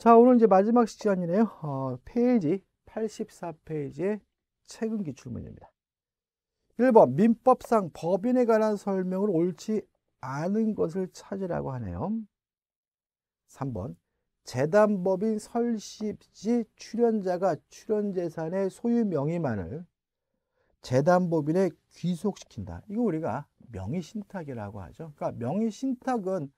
자, 오늘 이제 마지막 시간이네요. 어, 페이지 84페이지의 최근 기출문제입니다. 1번 민법상 법인에 관한 설명을 옳지 않은 것을 찾으라고 하네요. 3번 재단법인 설립지 출연자가 출연재산의 소유 명의만을 재단법인에 귀속시킨다. 이거 우리가 명의신탁이라고 하죠. 그러니까 명의신탁은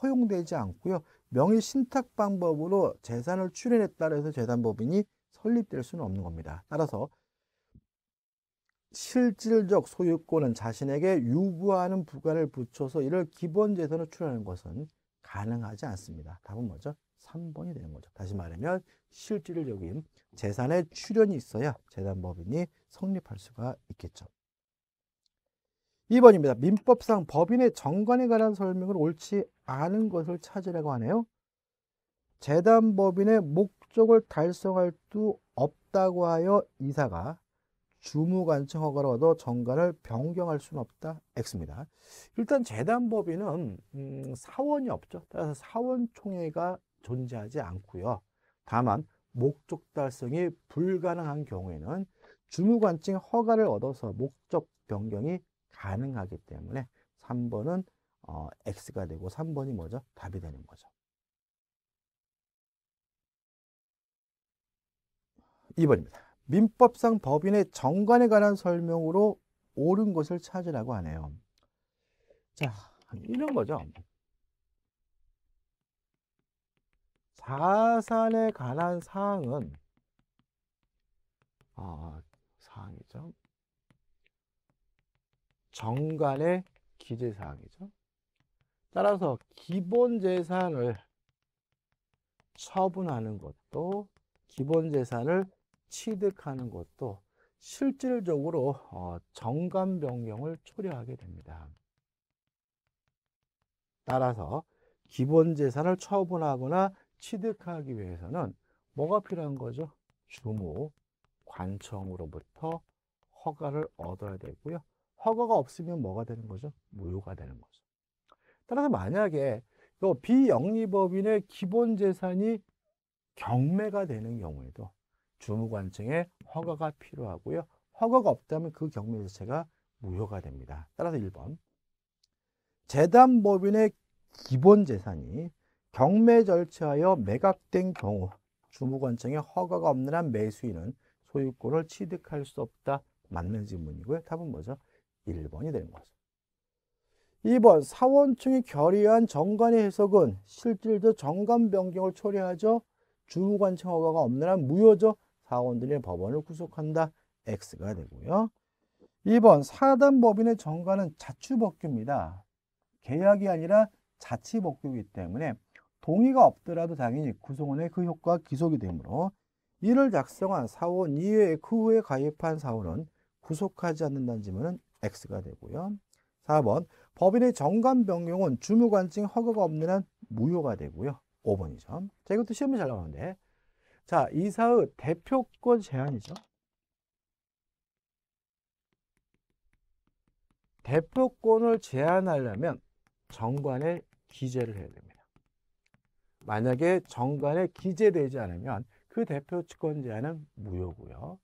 허용되지 않고요. 명의 신탁 방법으로 재산을 출연했다고 해서 재산법인이 설립될 수는 없는 겁니다. 따라서 실질적 소유권은 자신에게 유부하는 부관을 붙여서 이를 기본 재산으로 출연하는 것은 가능하지 않습니다. 답은 뭐죠? 3번이 되는 거죠. 다시 말하면 실질적인 재산의 출연이 있어야 재산법인이 성립할 수가 있겠죠. 2번입니다. 민법상 법인의 정관에 관한 설명을 옳지 않은 것을 찾으라고 하네요. 재단 법인의 목적을 달성할 수 없다고 하여 이사가 주무관청 허가를 얻어 정관을 변경할 수는 없다. X입니다. 일단 재단 법인은 음, 사원이 없죠. 따라서 사원총회가 존재하지 않고요. 다만 목적 달성이 불가능한 경우에는 주무관청 허가를 얻어서 목적 변경이 가능하기 때문에 3번은 어, x가 되고 3번이 뭐죠? 답이 되는 거죠. 2번입니다. 민법상 법인의 정관에 관한 설명으로 옳은 것을 찾으라고 하네요. 자, 이런 거죠. 자산에 관한 사항은 아, 사항이죠. 정관의 기재사항이죠. 따라서 기본 재산을 처분하는 것도 기본 재산을 취득하는 것도 실질적으로 어, 정관 변경을 초래하게 됩니다. 따라서 기본 재산을 처분하거나 취득하기 위해서는 뭐가 필요한 거죠? 주무, 관청으로부터 허가를 얻어야 되고요. 허가가 없으면 뭐가 되는 거죠? 무효가 되는 거죠. 따라서 만약에 비영리법인의 기본 재산이 경매가 되는 경우에도 주무관청의 허가가 필요하고요. 허가가 없다면 그 경매 자체가 무효가 됩니다. 따라서 1번 재단법인의 기본 재산이 경매 절차하여 매각된 경우 주무관청의 허가가 없는 한 매수인은 소유권을 취득할 수 없다. 맞는 질문이고요. 답은 뭐죠? 1번이 되는 거죠. 2번 사원층이 결의한 정관의 해석은 실질적 정관 변경을 초래하죠. 주무관청 허가가 없는 한 무효죠. 사원들이 법원을 구속한다. X가 되고요. 2번 사단법인의 정관은 자추법규입니다. 계약이 아니라 자치법규이기 때문에 동의가 없더라도 당연히 구성원의 그 효과 기속이 되므로 이를 작성한 사원 이외에 그 후에 가입한 사원은 구속하지 않는다는 지문은 X가 되고요. 4번 법인의 정관 변경은 주무관증 허가가 없는 한 무효가 되고요. 5번이죠. 자, 이것도 시험에 잘 나오는데. 자, 이사의 대표권 제한이죠. 대표권을 제한하려면 정관에 기재를 해야 됩니다. 만약에 정관에 기재되지 않으면 그 대표 권 제한은 무효고요.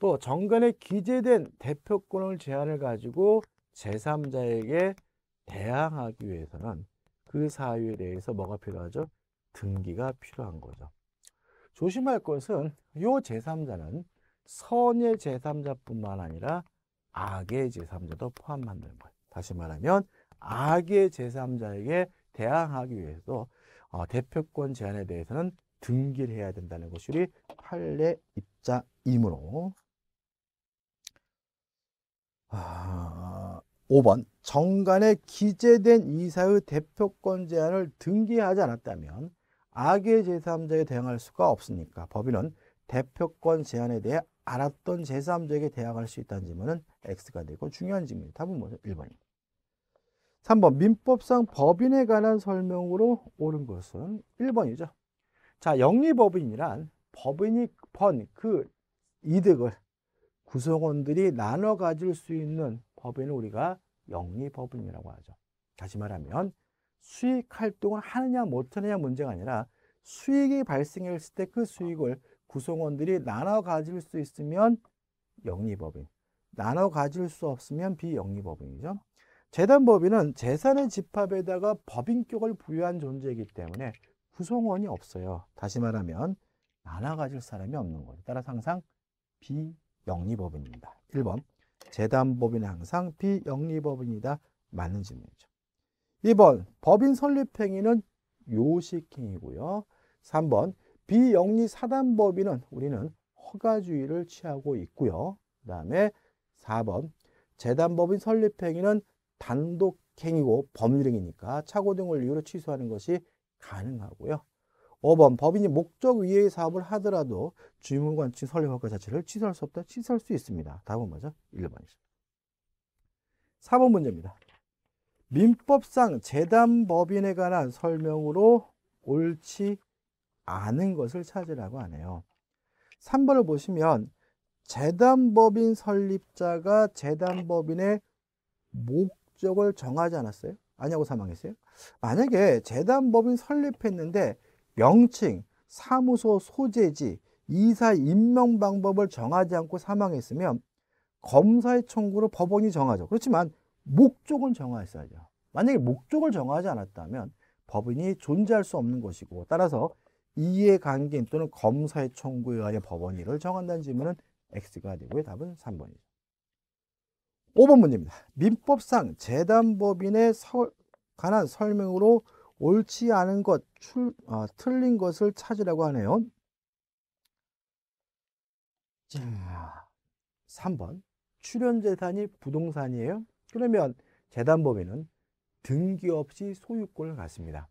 또 정관에 기재된 대표권을 제한을 가지고 제3자에게 대항하기 위해서는 그 사유에 대해서 뭐가 필요하죠? 등기가 필요한 거죠. 조심할 것은 이 제3자는 선의 제3자뿐만 아니라 악의 제3자도 포함한다는 거예요. 다시 말하면 악의 제3자에게 대항하기 위해서도 어, 대표권 제한에 대해서는 등기를 해야 된다는 것이 우리 판례 입장이므로 5번 아, 정관에 기재된 이사의 대표권 제한을 등기하지 않았다면 악의 제3자에 대항할 수가 없으니까 법인은 대표권 제한에 대해 알았던 제3자에게 대항할 수 있다는 질문은 X가 되고 중요한 질문이 답은 뭐죠? 1번입니다. 3번 민법상 법인에 관한 설명으로 옳은 것은 1번이죠. 자, 영리법인이란 법인이 번 그 이득을 구성원들이 나눠 가질 수 있는 법인을 우리가 영리법인이라고 하죠. 다시 말하면 수익 활동을 하느냐 못하느냐 문제가 아니라 수익이 발생했을 때 그 수익을 구성원들이 나눠 가질 수 있으면 영리법인, 나눠 가질 수 없으면 비영리법인이죠. 재단법인은 재산의 집합에다가 법인격을 부여한 존재이기 때문에 구성원이 없어요. 다시 말하면 나눠 가질 사람이 없는 거죠. 따라서 항상 비 영리법인입니다. 1번 재단법인은 항상 비영리법인이다. 맞는 질문이죠. 2번 법인 설립행위는 요식행위고요. 3번 비영리 사단법인은 우리는 허가주의를 취하고 있고요. 그 다음에 4번 재단법인 설립행위는 단독행위고 법률행위니까 착오 등을 이유로 취소하는 것이 가능하고요. 5번 법인이 목적 위의 사업을 하더라도 주무관측 설립 허가 자체를 취소할 수 없다. 취소할 수 있습니다. 답은 뭐죠? 1번이죠. 4번 문제입니다. 민법상 재단 법인에 관한 설명으로 옳지 않은 것을 찾으라고 하네요. 3번을 보시면 재단법인 설립자가 재단법인의 목적을 정하지 않았어요? 아니하고 사망했어요? 만약에 재단법인 설립했는데 명칭, 사무소 소재지, 이사 임명 방법을 정하지 않고 사망했으면 검사의 청구로 법원이 정하죠. 그렇지만 목적은 정하였어야죠. 만약에 목적을 정하지 않았다면 법인이 존재할 수 없는 것이고 따라서 이해관계인 또는 검사의 청구에 의하여 법원이를 정한다는 질문은 X가 되고요. 답은 3번이죠. 5번 문제입니다. 민법상 재단법인에 관한 설명으로 옳지 않은 것, 출, 아, 틀린 것을 찾으라고 하네요. 자, 3번. 출연재산이 부동산이에요. 그러면 재단법인은 등기 없이 소유권을 갖습니다.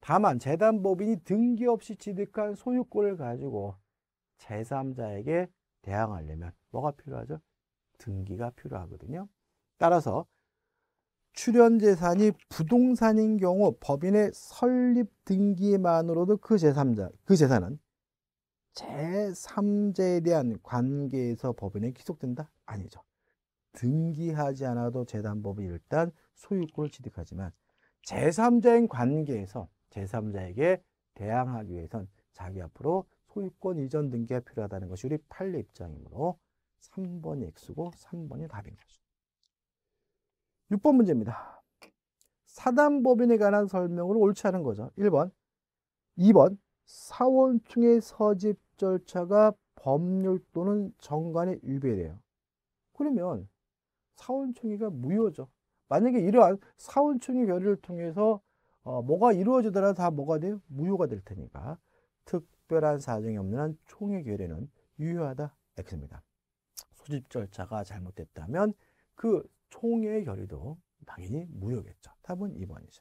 다만 재단법인이 등기 없이 취득한 소유권을 가지고 제3자에게 대항하려면 뭐가 필요하죠? 등기가 필요하거든요. 따라서 출연 재산이 부동산인 경우 법인의 설립 등기만으로도 그 재산자 그 재산은 제3자에 대한 관계에서 법인에 기속된다? 아니죠. 등기하지 않아도 재단법은 일단 소유권을 취득하지만 제3자인 관계에서 제3자에게 대항하기 위해선 자기 앞으로 소유권 이전 등기가 필요하다는 것이 우리 판례 입장이므로 3번이 X고 3번이 답인 거다 6번 문제입니다. 사단법인에 관한 설명으로 옳지 않은 거죠. 1번, 2번 사원총의 서집 절차가 법률 또는 정관에 위배돼요. 그러면 사원총의가 무효죠. 만약에 이러한 사원총의 결의를 통해서 어, 뭐가 이루어지더라 다 뭐가 돼요? 무효가 될 테니까 특별한 사정이 없는 한 총의 결의는 유효하다 X입니다. 소집 절차가 잘못됐다면 그 총의 결의도 당연히 무효겠죠. 답은 2번이죠.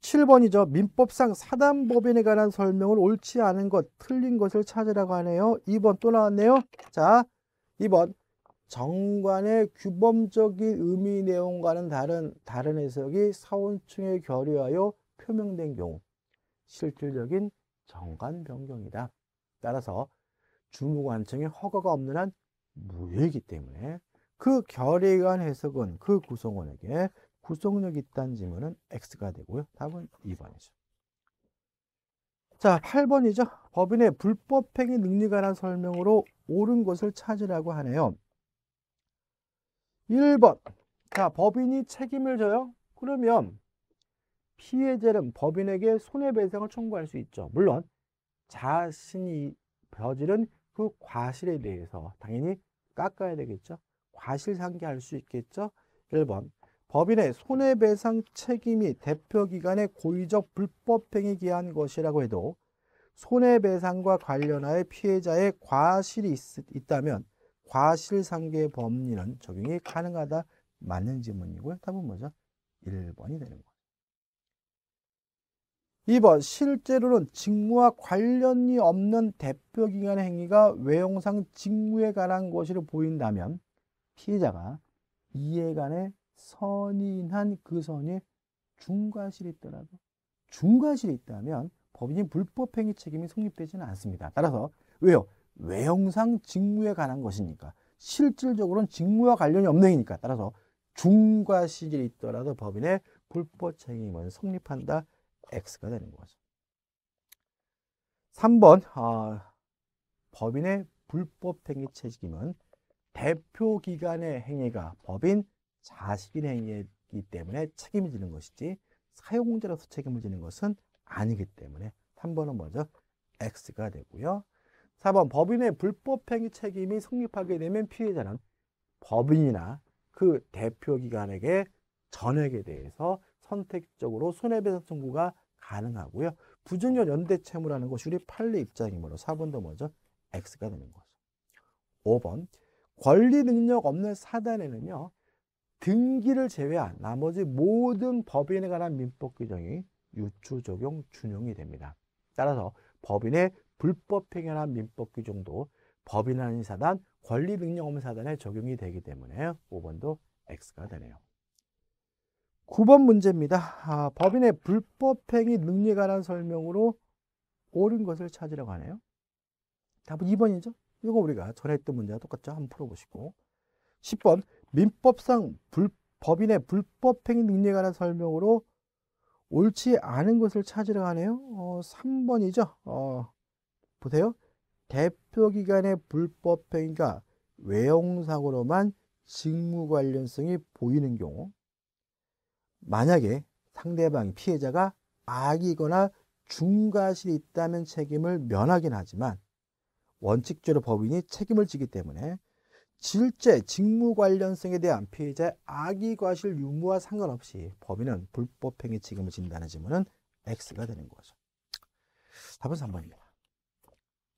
7번이죠. 민법상 사단법인에 관한 설명을 옳지 않은 것, 틀린 것을 찾으라고 하네요. 2번 또 나왔네요. 자, 2번. 정관의 규범적인 의미 내용과는 다른 다른 해석이 사원층에 결의하여 표명된 경우 실질적인 정관 변경이다. 따라서 주무관청의 허가가 없는 한 무효이기 때문에 그 결에 의한 해석은 그 구성원에게 구속력이 있다는 질문은 X가 되고요. 답은 2번이죠. 자, 8번이죠. 법인의 불법행위 능리에 관한 설명으로 옳은 것을 찾으라고 하네요. 1번. 자, 법인이 책임을 져요. 그러면 피해자는 법인에게 손해배상을 청구할 수 있죠. 물론 자신이 저지른 그 과실에 대해서 당연히 깎아야 되겠죠. 과실상계할 수 있겠죠. 1번 법인의 손해배상 책임이 대표기관의 고의적 불법행위 기한 것이라고 해도 손해배상과 관련하여 피해자의 과실이 있, 있다면 과실상계 법리는 적용이 가능하다 맞는 질문이고요. 답은 뭐죠? 1번이 되는 거죠. 2번 실제로는 직무와 관련이 없는 대표기관의 행위가 외형상 직무에 관한 것으로 보인다면 피해자가 이해간에 선인한 그선이 중과실이 있더라도 중과실이 있다면 법인이 불법행위 책임이 성립되지는 않습니다. 따라서 왜요? 외형상 직무에 관한 것이니까 실질적으로는 직무와 관련이 없는 행위니까 따라서 중과실이 있더라도 법인의 불법 책임은 성립한다. X가 되는 거죠. 3번 어, 아, 법인의 불법행위 책임은 대표 기관의 행위가 법인 자식인 행위이기 때문에 책임을 지는 것이지 사용자로서 책임을 지는 것은 아니기 때문에 3번은 먼저 X가 되고요. 4번 법인의 불법행위 책임이 성립하게 되면 피해자는 법인이나 그 대표기관에게 전액에 대해서 선택적으로 손해배상 청구가 가능하고요. 부정료 연대 채무라는 것이 우리 판례 입장이므로 4번도 먼저 X가 되는 거죠. 5번 권리 능력 없는 사단에는요. 등기를 제외한 나머지 모든 법인에 관한 민법 규정이 유추 적용 준용이 됩니다. 따라서 법인의 불법 행위한 민법 규정도 법인 아닌 사단, 권리 능력 없는 사단에 적용이 되기 때문에 5번도 X가 되네요. 9번 문제입니다. 아, 법인의 불법 행위 능력에 관한 설명으로 옳은 것을 찾으려고 하네요. 답은 2번이죠. 이거 우리가 전에 했던 문제와 똑같죠? 한번 풀어보시고. 10번 민법상 불, 법인의 불법 행위 능력에 관한 설명으로 옳지 않은 것을 찾으려 하네요. 어, 3번이죠. 어, 보세요. 대표기관의 불법 행위가 외형상으로만 직무 관련성이 보이는 경우 만약에 상대방 피해자가 악이거나 중과실이 있다면 책임을 면하긴 하지만 원칙적으로 법인이 책임을 지기 때문에 질제, 직무 관련성에 대한 피해자의 악의 과실 유무와 상관없이 법인은 불법행위 책임을 진다는 질문은 X가 되는 거죠. 답은 3번입니다.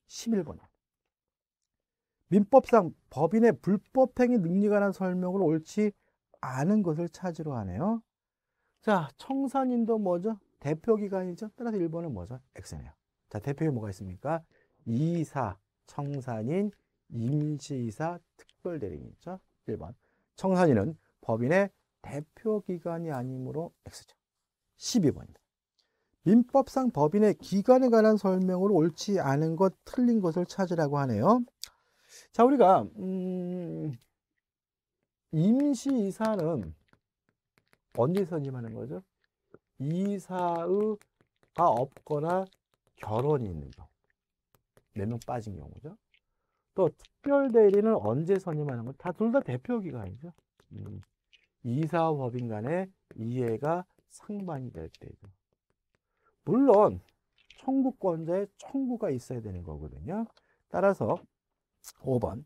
11번. 민법상 법인의 불법행위 능력에 관한 설명을 옳지 않은 것을 찾으러 하네요. 자, 청산인도 뭐죠? 대표기관이죠? 따라서 1번은 뭐죠? X네요. 자, 대표에 뭐가 있습니까? 2, 4, 청산인 임시이사 특별대리인이죠. 1번. 청산인은 법인의 대표기관이 아니므로 X죠. 12번입니다. 민법상 법인의 기관에 관한 설명으로 옳지 않은 것, 틀린 것을 찾으라고 하네요. 자, 우리가 음, 임시이사는 언제 선임하는 거죠? 이사의가 없거나 결혼이 있는 경우. 네명 빠진 경우죠. 또 특별 대리는 언제 선임하는 건 다 둘 다 대표 기관이죠. 음. 이사 법인 간의 이해가 상반이 될 때죠. 물론 청구권자의 청구가 있어야 되는 거거든요. 따라서 5번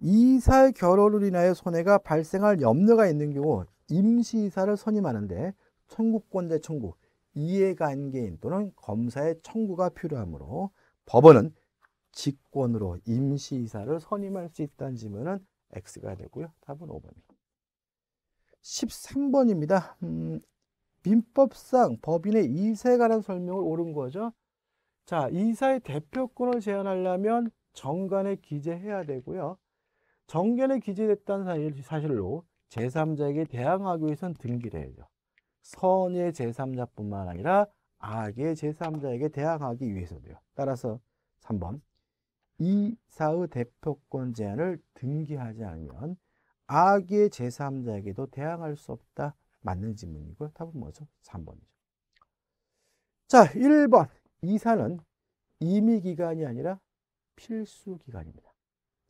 이사의 결혼으 인하여 손해가 발생할 염려가 있는 경우 임시이사를 선임하는데 청구권자의 청구, 이해관계인 또는 검사의 청구가 필요하므로 법원은 직권으로 임시이사를 선임할 수 있다는 질문은 X가 되고요. 답은 5번입니다. 13번입니다. 음, 민법상 법인의 이사에 관한 설명을 옳은 거죠. 자, 이사의 대표권을 제한하려면 정관에 기재해야 되고요. 정견에 기재됐다는 사실로 제3자에게 대항하기 위해서는 등기를 해야죠. 선의 제3자뿐만 아니라 악의 제3자에게 대항하기 위해서도요. 따라서 3번 이사의 대표권 제한을 등기하지 않으면 악의 제3자에게도 대항할 수 없다. 맞는 질문이고요. 답은 뭐죠? 3번이죠. 자, 1번 이사는 임의기간이 아니라 필수기간입니다.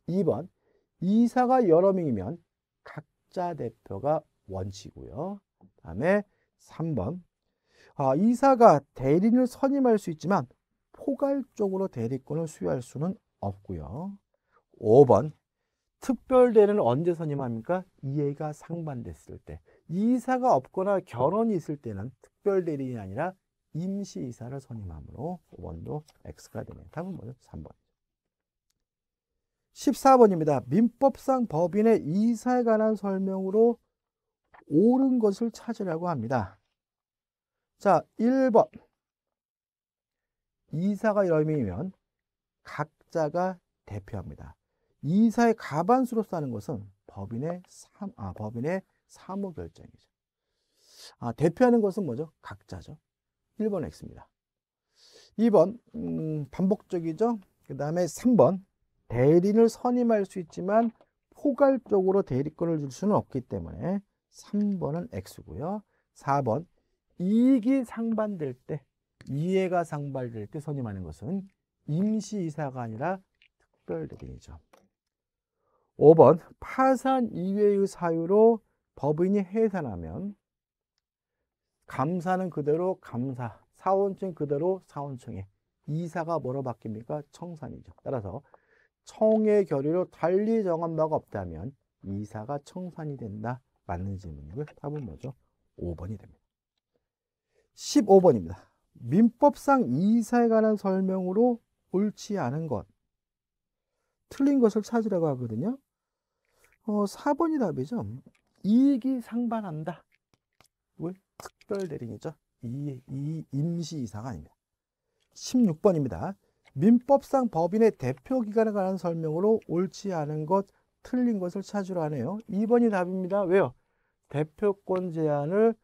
2번 이사가 여러 명이면 각자 대표가 원칙고요 다음에 3번 아, 이사가 대리인을 선임할 수 있지만 포괄적으로 대리권을 수여할 수는 없고요. 5번 특별대리는 언제 선임합니까? 이해가 상반됐을 때. 이사가 없거나 결혼이 있을 때는 특별대리인이 아니라 임시이사를 선임하므로 5번도 X가 되네요. 답은 뭐죠? 3번. 14번입니다. 민법상 법인의 이사에 관한 설명으로 옳은 것을 찾으라고 합니다. 자, 1번. 이사가 여러 명이면 각자가 대표합니다. 이사의 가반수로 싸는 것은 법인의 3, 아, 법인의 사무 결정이죠. 아, 대표하는 것은 뭐죠? 각자죠. 1번 X입니다. 2번, 음, 반복적이죠. 그 다음에 3번, 대리인을 선임할 수 있지만 포괄적으로 대리권을 줄 수는 없기 때문에 3번은 X고요. 4번, 이익이 상반될 때, 이해가 상반될 때 선임하는 것은 임시이사가 아니라 특별대리인이죠. 5번 파산 이외의 사유로 법인이 해산하면 감사는 그대로 감사, 사원증 그대로 사원청에 이사가 뭐로 바뀝니까? 청산이죠. 따라서 청의 결의로 달리 정한 바가 없다면 이사가 청산이 된다. 맞는 질문이고요. 답은 뭐죠? 5번이 됩니다. 15번입니다. 민법상 이사에 관한 설명으로 옳지 않은 것, 틀린 것을 찾으라고 하거든요. 어, 4번이 답이죠. 이익이 상반한다. 왜? 특별 대리인이죠. 이, 이 임시 이상 아닙니다. 16번입니다. 민법상 법인의 대표 기관에 관한 설명으로 옳지 않은 것, 틀린 것을 찾으라 하네요. 2번이 답입니다. 왜요? 대표권 제한을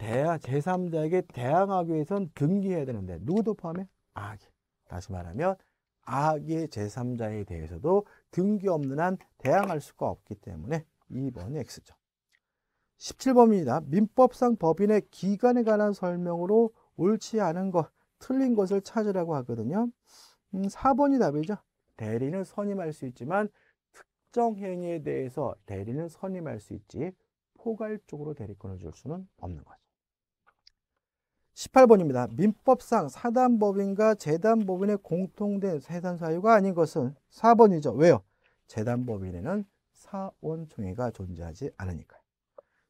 대하, 제3자에게 대항하기 위해선 등기해야 되는데 누구도 포함해? 악이. 다시 말하면 악의 제3자에 대해서도 등기 없는 한 대항할 수가 없기 때문에 2번이 X죠. 17번입니다. 민법상 법인의 기간에 관한 설명으로 옳지 않은 것, 틀린 것을 찾으라고 하거든요. 음, 4번이 답이죠. 대리는 선임할 수 있지만 특정 행위에 대해서 대리는 선임할 수 있지 포괄적으로 대리권을 줄 수는 없는 거죠. 18번입니다. 민법상 사단법인과 재단법인의 공통된 세단 사유가 아닌 것은 4번이죠. 왜요? 재단법인에는 사원총회가 존재하지 않으니까요.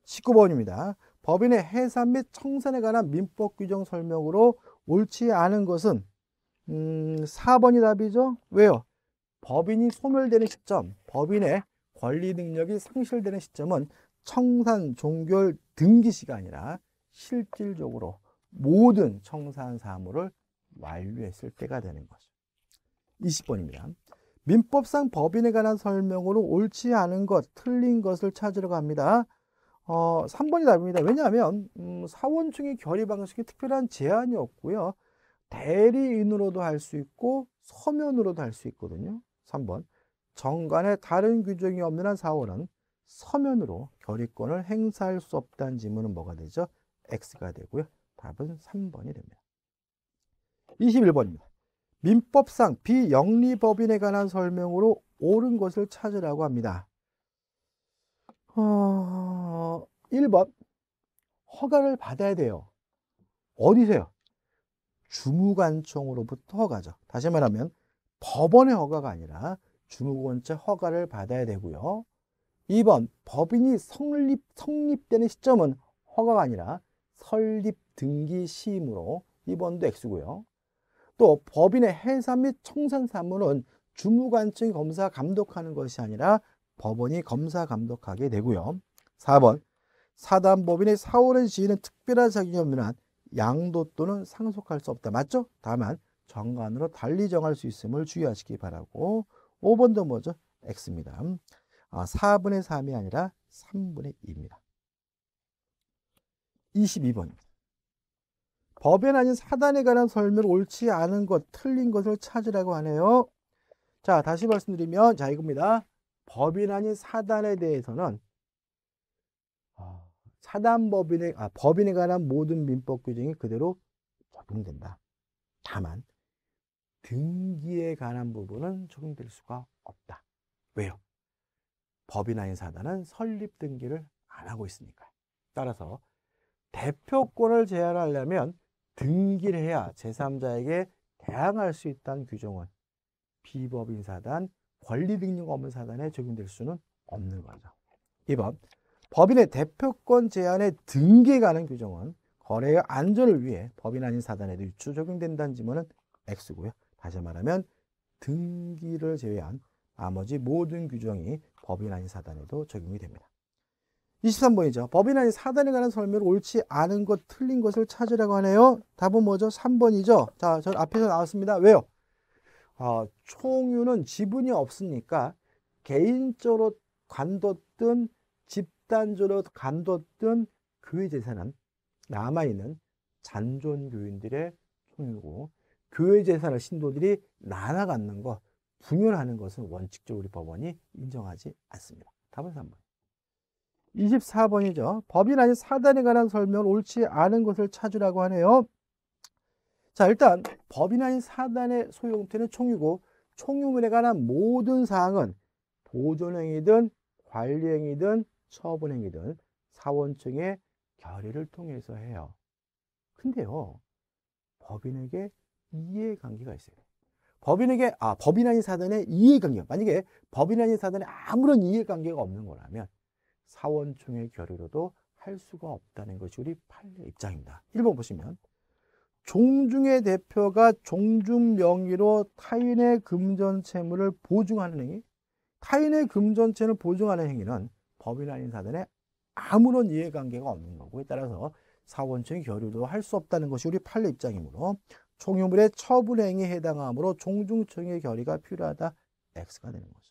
19번입니다. 법인의 해산 및 청산에 관한 민법 규정 설명으로 옳지 않은 것은 음, 4번이 답이죠. 왜요? 법인이 소멸되는 시점, 법인의 권리 능력이 상실되는 시점은 청산 종결 등기시가 아니라 실질적으로 모든 청산 사무를 완료했을 때가 되는 거죠. 20번입니다. 민법상 법인에 관한 설명으로 옳지 않은 것, 틀린 것을 찾으러 갑니다. 어, 3번이 답입니다. 왜냐하면 음, 사원층의 결의 방식에 특별한 제한이 없고요. 대리인으로도 할 수 있고 서면으로도 할 수 있거든요. 3번 정관에 다른 규정이 없는 한 사원은 서면으로 결의권을 행사할 수 없다는 지문은 뭐가 되죠? X가 되고요. 답은 3번이 됩니다. 21번입니다. 민법상 비영리법인에 관한 설명으로 옳은 것을 찾으라고 합니다. 어... 1번 허가를 받아야 돼요. 어디세요? 주무관청으로부터 허가죠. 다시 말하면 법원의 허가가 아니라 주무관체 허가를 받아야 되고요. 2번 법인이 성립, 성립되는 시점은 허가가 아니라 설립 등기 시임으로 2번도 X고요. 또 법인의 해사 및 청산 사무는 주무관측 검사 감독하는 것이 아니라 법원이 검사 감독하게 되고요. 4번 사단법인의 사오른 시인은 특별한 자격 없는 양도 또는 상속할 수 없다. 맞죠? 다만 정관으로 달리 정할 수 있음을 주의하시기 바라고 5번도 뭐죠? X입니다. 4분의 아, 3이 아니라 3분의 2입니다. 2 2번 법엔 아닌 사단에 관한 설명 옳지 않은 것, 틀린 것을 찾으라고 하네요. 자, 다시 말씀드리면 자 이겁니다. 법인 아닌 사단에 대해서는 아, 사단 법인에 아, 법인에 관한 모든 민법 규정이 그대로 적용된다. 다만 등기에 관한 부분은 적용될 수가 없다. 왜요? 법인 아닌 사단은 설립 등기를 안 하고 있으니까. 따라서 대표권을 제한하려면 등기를 해야 제3자에게 대항할 수 있다는 규정은 비법인 사단, 권리 등록 없는 사단에 적용될 수는 없는 거죠. 2번 법인의 대표권 제한에 등기가관 규정은 거래의 안전을 위해 법인 아닌 사단에도 유추 적용된다는 지문은 X고요. 다시 말하면 등기를 제외한 나머지 모든 규정이 법인 아닌 사단에도 적용이 됩니다. 23번이죠. 법이라니 사단에 관한 설명을 옳지 않은 것, 틀린 것을 찾으라고 하네요. 답은 뭐죠? 3번이죠. 자, 전 앞에서 나왔습니다. 왜요? 어, 총유는 지분이 없으니까 개인적으로 관뒀든 집단적으로 관뒀든 교회 재산은 남아있는 잔존 교인들의 총유고 교회 재산을 신도들이 나눠 갖는 것, 분열하는 것은 원칙적으로 우리 법원이 인정하지 않습니다. 답은 3번. 24번이죠. 법인 아닌 사단에 관한 설명을 옳지 않은 것을 찾으라고 하네요. 자 일단 법인 아닌 사단의 소유형태는 총유고 총유물에 관한 모든 사항은 보존행위든 관리행위든 처분행위든 사원청의 결의를 통해서 해요. 근데요. 법인에게 이해관계가 있어요. 법인에게 아 법인 아닌 사단의 이해관계 만약에 법인 아닌 사단에 아무런 이해관계가 없는 거라면 사원총의 결의로도 할 수가 없다는 것이 우리 판례 입장입니다. 1번 보시면 종중의 대표가 종중 명의로 타인의 금전 채무를 보증하는 행위 타인의 금전 채무를 보증하는 행위는 법인 아닌 사단에 아무런 이해관계가 없는 거고에 따라서 사원청의 결의도 할 수 없다는 것이 우리 판례 입장이므로 총유물의 처분행위에 해당하므로 종중청의 결의가 필요하다 X가 되는 거죠.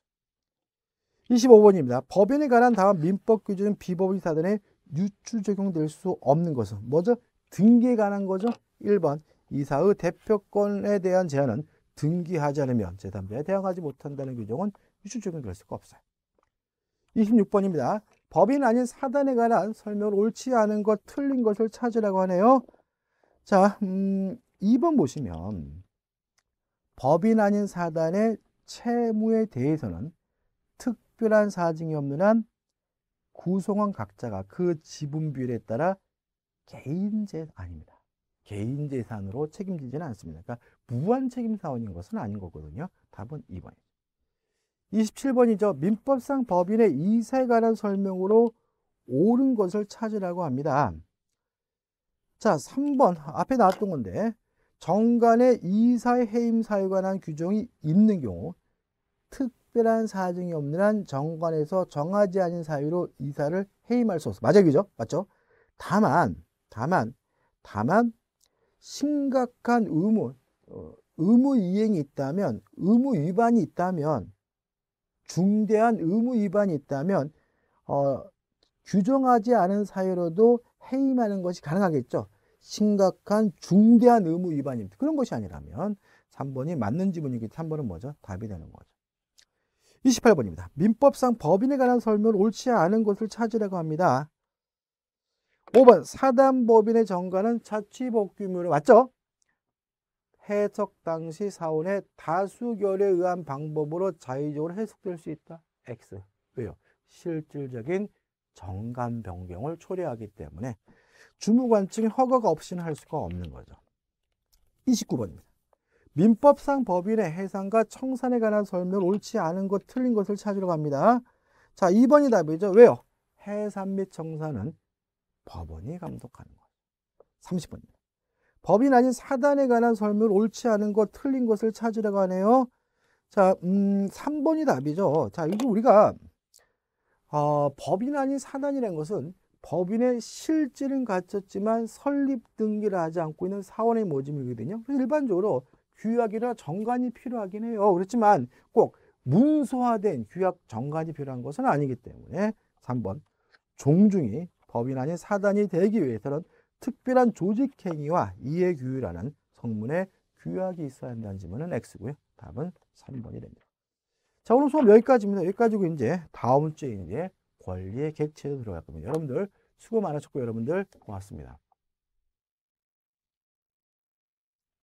25번입니다. 법인에 관한 다음 민법 규정 비법인 사단에 유추 적용될 수 없는 것은 먼저 등기에 관한 거죠. 1번 이사의 대표권에 대한 제한은 등기하지 않으면 재단비에 대항하지 못한다는 규정은 유추 적용될 수가 없어요. 26번입니다. 법인 아닌 사단에 관한 설명 옳지 않은 것, 틀린 것을 찾으라고 하네요. 자, 음, 2번 보시면 법인 아닌 사단의 채무에 대해서는 특별한 사정이 없는 한 구성원 각자가 그 지분 비율에 따라 개인 재산 아닙니다. 개인 재산으로 책임지지는 않습니다. 그러니까 무한 책임 사원인 것은 아닌 거거든요. 답은 2번입니다. 27번이죠. 민법상 법인의 이사에 관한 설명으로 옳은 것을 찾으라고 합니다. 자, 3번 앞에 나왔던 건데 정관의 이사의 해임 사유에 관한 규정이 있는 경우 특 특별한 사정이 없는 한 정관에서 정하지 않은 사유로 이사를 해임할 수 없어. 맞아요, 그죠? 맞죠? 다만, 다만, 다만 심각한 의무, 어, 의무 이행이 있다면, 의무 위반이 있다면, 중대한 의무 위반이 있다면, 어, 규정하지 않은 사유로도 해임하는 것이 가능하겠죠. 심각한 중대한 의무 위반입니다. 그런 것이 아니라면 3번이 맞는 지문이기 3번은 뭐죠? 답이 되는 거죠. 28번입니다. 민법상 법인에 관한 설명은 옳지 않은 것을 찾으라고 합니다. 5번 사단법인의 정가는 자치복규물에 맞죠? 해석 당시 사원의 다수결에 의한 방법으로 자의적으로 해석될 수 있다. X. 왜요? 실질적인 정관 변경을 초래하기 때문에 주무관측 허가가 없이는 할 수가 없는 거죠. 29번입니다. 민법상 법인의 해상과 청산에 관한 설명 옳지 않은 것, 틀린 것을 찾으러 갑니다. 자, 2번이 답이죠. 왜요? 해산 및 청산은 법원이 감독하는 거3 0번 법인 아닌 사단에 관한 설명 옳지 않은 것, 틀린 것을 찾으러 가네요. 자, 음, 3번이 답이죠. 자, 이거 우리가 어, 법인 아닌 사단이라는 것은 법인의 실질은 갖췄지만 설립 등기를 하지 않고 있는 사원의 모집이거든요. 그래서 일반적으로 규약이라 정관이 필요하긴 해요. 그렇지만 꼭 문서화된 규약 정관이 필요한 것은 아니기 때문에 3번 종중이 법인 아닌 사단이 되기 위해서는 특별한 조직 행위와 이해 규율하는 성문의 규약이 있어야 한다는 질문은 X고요. 답은 3번이 됩니다. 자, 오늘 수업 여기까지입니다. 여기까지고 이제 다음 주에 이제 권리의 객체로 들어갈 겁니다. 여러분들 수고 많으셨고 여러분들 고맙습니다.